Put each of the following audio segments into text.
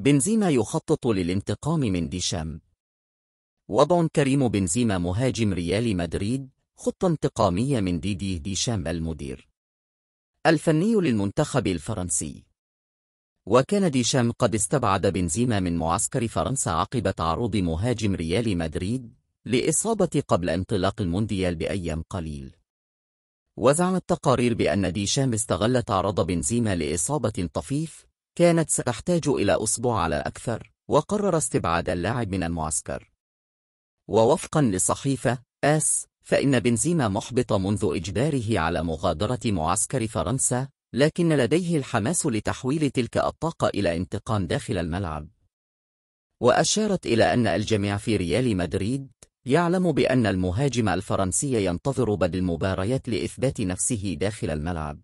بنزيما يخطط للانتقام من ديشام وضع كريم بنزيما مهاجم ريال مدريد خطة انتقامية من ديدي ديشام المدير الفني للمنتخب الفرنسي وكان ديشام قد استبعد بنزيما من معسكر فرنسا عقب تعرض مهاجم ريال مدريد لإصابة قبل انطلاق المونديال بأيام قليل وزعمت تقارير بأن ديشام استغل تعرض بنزيما لإصابة طفيف كانت ستحتاج إلى أسبوع على أكثر وقرر استبعاد اللاعب من المعسكر ووفقا لصحيفة آس فإن بنزيما محبط منذ إجباره على مغادرة معسكر فرنسا لكن لديه الحماس لتحويل تلك الطاقة إلى انتقام داخل الملعب وأشارت إلى أن الجميع في ريال مدريد يعلم بأن المهاجم الفرنسي ينتظر بدء المباريات لإثبات نفسه داخل الملعب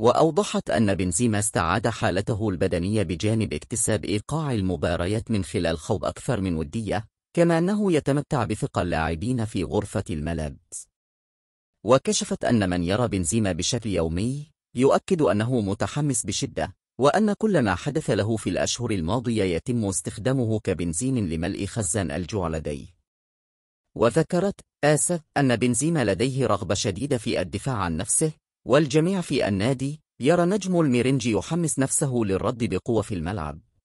وأوضحت أن بنزيما استعاد حالته البدنية بجانب اكتساب إيقاع المباريات من خلال خوض أكثر من ودية كما أنه يتمتع بثقة اللاعبين في غرفة الملابس وكشفت أن من يرى بنزيما بشكل يومي يؤكد أنه متحمس بشدة وأن كل ما حدث له في الأشهر الماضية يتم استخدامه كبنزين لملء خزان الجوع لديه وذكرت آسف أن بنزيما لديه رغبة شديدة في الدفاع عن نفسه والجميع في النادي يرى نجم الميرينجي يحمس نفسه للرد بقوة في الملعب